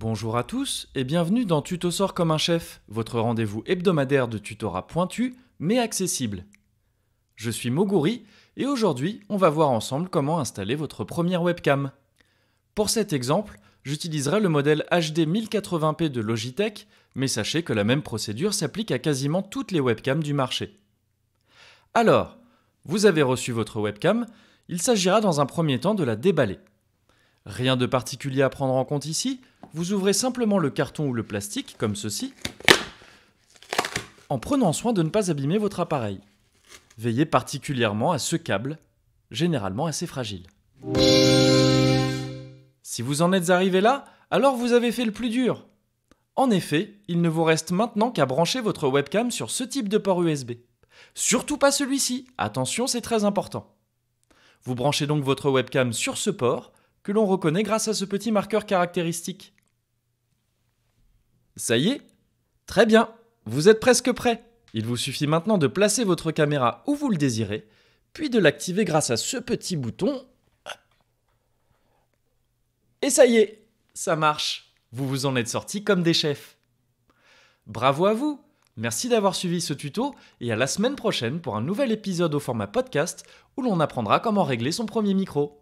Bonjour à tous et bienvenue dans Tuto sort comme un chef, votre rendez-vous hebdomadaire de tutorat pointu mais accessible. Je suis Moguri et aujourd'hui on va voir ensemble comment installer votre première webcam. Pour cet exemple, j'utiliserai le modèle HD 1080p de Logitech, mais sachez que la même procédure s'applique à quasiment toutes les webcams du marché. Alors, vous avez reçu votre webcam, il s'agira dans un premier temps de la déballer. Rien de particulier à prendre en compte ici, vous ouvrez simplement le carton ou le plastique, comme ceci, en prenant soin de ne pas abîmer votre appareil. Veillez particulièrement à ce câble, généralement assez fragile. Si vous en êtes arrivé là, alors vous avez fait le plus dur. En effet, il ne vous reste maintenant qu'à brancher votre webcam sur ce type de port USB. Surtout pas celui-ci, attention c'est très important. Vous branchez donc votre webcam sur ce port, l'on reconnaît grâce à ce petit marqueur caractéristique. Ça y est Très bien, vous êtes presque prêt. Il vous suffit maintenant de placer votre caméra où vous le désirez, puis de l'activer grâce à ce petit bouton. Et ça y est, ça marche. Vous vous en êtes sortis comme des chefs. Bravo à vous Merci d'avoir suivi ce tuto et à la semaine prochaine pour un nouvel épisode au format podcast où l'on apprendra comment régler son premier micro.